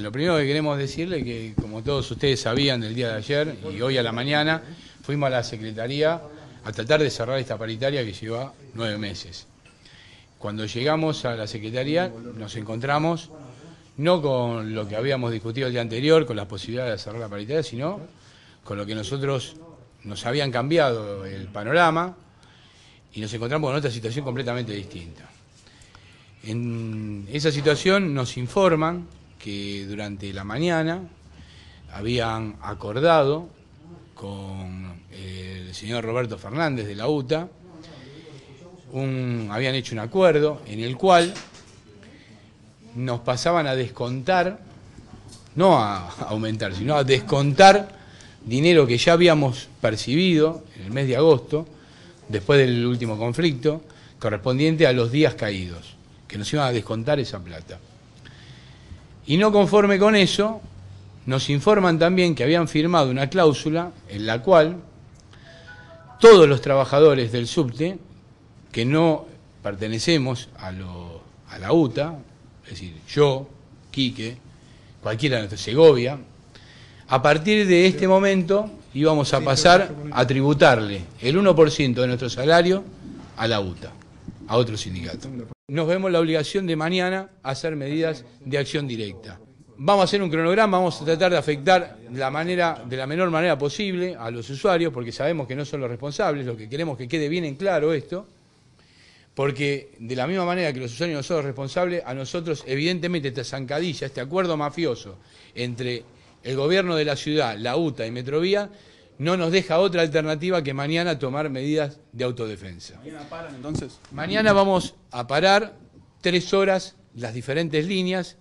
Lo primero que queremos decirle es que, como todos ustedes sabían del día de ayer y hoy a la mañana, fuimos a la Secretaría a tratar de cerrar esta paritaria que lleva nueve meses. Cuando llegamos a la Secretaría nos encontramos no con lo que habíamos discutido el día anterior, con las posibilidades de cerrar la paritaria, sino con lo que nosotros nos habían cambiado el panorama y nos encontramos con otra situación completamente distinta. En esa situación nos informan que durante la mañana habían acordado con eh, el señor Roberto Fernández de la UTA, un, habían hecho un acuerdo en el cual nos pasaban a descontar, no a aumentar, sino a descontar dinero que ya habíamos percibido en el mes de agosto, después del último conflicto, correspondiente a los días caídos, que nos iban a descontar esa plata. Y no conforme con eso, nos informan también que habían firmado una cláusula en la cual todos los trabajadores del subte que no pertenecemos a, la UTA, es decir, yo, Quique, cualquiera de nuestra Segovia, a partir de este momento íbamos a pasar a tributarle el 1% de nuestro salario a la UTA, a otro sindicato nos vemos la obligación de mañana hacer medidas de acción directa. Vamos a hacer un cronograma, vamos a tratar de afectar de la menor manera posible a los usuarios, porque sabemos que no son los responsables, lo que queremos que quede bien en claro esto, porque de la misma manera que los usuarios no son los responsables, a nosotros evidentemente esta zancadilla, este acuerdo mafioso entre el gobierno de la ciudad, la UTA y Metrovía, no nos deja otra alternativa que mañana tomar medidas de autodefensa. ¿Mañana paran entonces? Mañana vamos a parar tres horas las diferentes líneas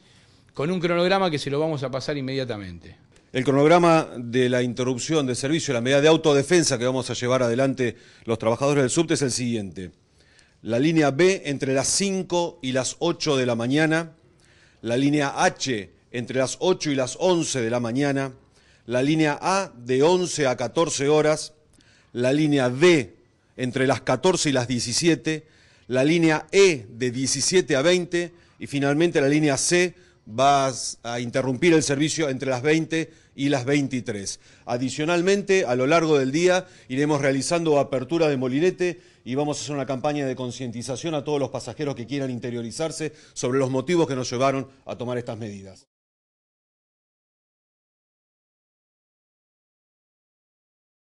con un cronograma que se lo vamos a pasar inmediatamente. El cronograma de la interrupción de servicio, la medida de autodefensa que vamos a llevar adelante los trabajadores del subte es el siguiente. La línea B entre las 5 y las 8 de la mañana, la línea H entre las 8 y las 11 de la mañana, la línea A de 11 a 14 horas, la línea D entre las 14 y las 17, la línea E de 17 a 20 y finalmente la línea C va a interrumpir el servicio entre las 20 y las 23. Adicionalmente, a lo largo del día iremos realizando apertura de molinete y vamos a hacer una campaña de concientización a todos los pasajeros que quieran interiorizarse sobre los motivos que nos llevaron a tomar estas medidas.